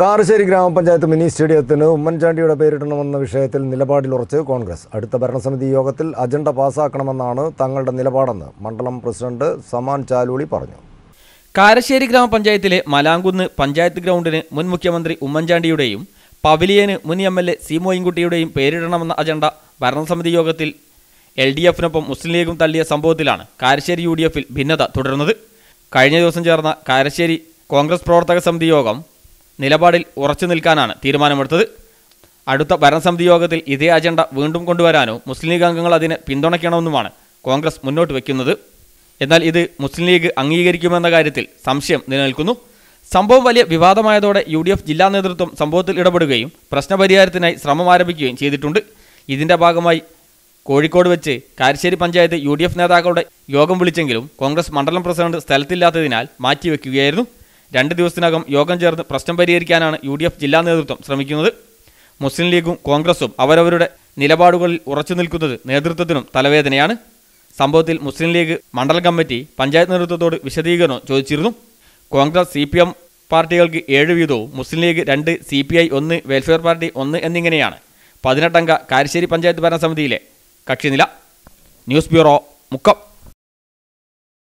കാർശ്ശേരി ഗ്രാമപഞ്ചായത്ത് മിനി സ്റ്റേഡിയത്തിന് ഉമ്മൻചാണ്ടിയുടെ പേരിടണമെന്ന വിഷയത്തിൽ നിലപാടിലുറച്ച് കോൺഗ്രസ് അടുത്ത ഭരണസമിതി യോഗത്തിൽ അജണ്ട പാസാക്കണമെന്നാണ് തങ്ങളുടെ നിലപാടെന്ന് മണ്ഡലം പ്രസിഡന്റ് സമാൻ ചാലൂളി പറഞ്ഞു കാരശ്ശേരി ഗ്രാമപഞ്ചായത്തിലെ മലാങ്കുന്ന് പഞ്ചായത്ത് ഗ്രൗണ്ടിന് മുൻ മുഖ്യമന്ത്രി ഉമ്മൻചാണ്ടിയുടെയും പവിലിയന് മുൻ എം എൽ എ സീമോയിൻകുട്ടിയുടെയും പേരിടണമെന്ന അജണ്ട ഭരണസമിതി യോഗത്തിൽ എൽ ഡി എഫിനൊപ്പം മുസ്ലിം ലീഗും തള്ളിയ സംഭവത്തിലാണ് കാരശ്ശേരി യു ഡി എഫിൽ ഭിന്നത തുടരുന്നത് കഴിഞ്ഞ ദിവസം ചേർന്ന കാരശ്ശേരി കോൺഗ്രസ് പ്രവർത്തക സമിതി യോഗം നിലപാടിൽ ഉറച്ചു നിൽക്കാനാണ് തീരുമാനമെടുത്തത് അടുത്ത ഭരണസമിതി യോഗത്തിൽ ഇതേ അജണ്ട വീണ്ടും കൊണ്ടുവരാനോ മുസ്ലിം ലീഗ് അംഗങ്ങൾ അതിനെ പിന്തുണയ്ക്കണമെന്നുമാണ് കോൺഗ്രസ് മുന്നോട്ട് വയ്ക്കുന്നത് എന്നാൽ ഇത് മുസ്ലിം ലീഗ് അംഗീകരിക്കുമെന്ന കാര്യത്തിൽ സംശയം നിലനിൽക്കുന്നു സംഭവം വലിയ വിവാദമായതോടെ യു ഡി എഫ് ജില്ലാ നേതൃത്വം സംഭവത്തിൽ ഇടപെടുകയും പ്രശ്നപരിഹാരത്തിനായി ശ്രമം ആരംഭിക്കുകയും ചെയ്തിട്ടുണ്ട് ഇതിൻ്റെ ഭാഗമായി കോഴിക്കോട് വെച്ച് കാരശ്ശേരി പഞ്ചായത്ത് യു നേതാക്കളുടെ യോഗം വിളിച്ചെങ്കിലും കോൺഗ്രസ് മണ്ഡലം പ്രസിഡന്റ് സ്ഥലത്തില്ലാത്തതിനാൽ മാറ്റിവെക്കുകയായിരുന്നു രണ്ട് ദിവസത്തിനകം യോഗം ചേർന്ന് പ്രശ്നം പരിഹരിക്കാനാണ് യു ജില്ലാ നേതൃത്വം ശ്രമിക്കുന്നത് മുസ്ലിം ലീഗും കോൺഗ്രസും അവരവരുടെ നിലപാടുകളിൽ ഉറച്ചു നിൽക്കുന്നത് നേതൃത്വത്തിനും തലവേദനയാണ് സംഭവത്തിൽ മുസ്ലിം ലീഗ് മണ്ഡലം കമ്മിറ്റി പഞ്ചായത്ത് നേതൃത്വത്തോട് വിശദീകരണം ചോദിച്ചിരുന്നു കോൺഗ്രസ് സി പി എം പാർട്ടികൾക്ക് ഏഴ് വീതവും മുസ്ലിം ലീഗ് രണ്ട് സി പി ഐ ഒന്ന് വെൽഫെയർ പാർട്ടി ഒന്ന് എന്നിങ്ങനെയാണ് പതിനെട്ടംഗ കാരശ്ശേരി പഞ്ചായത്ത് ഭരണസമിതിയിലെ കക്ഷിനില ന്യൂസ് ബ്യൂറോ മുക്കം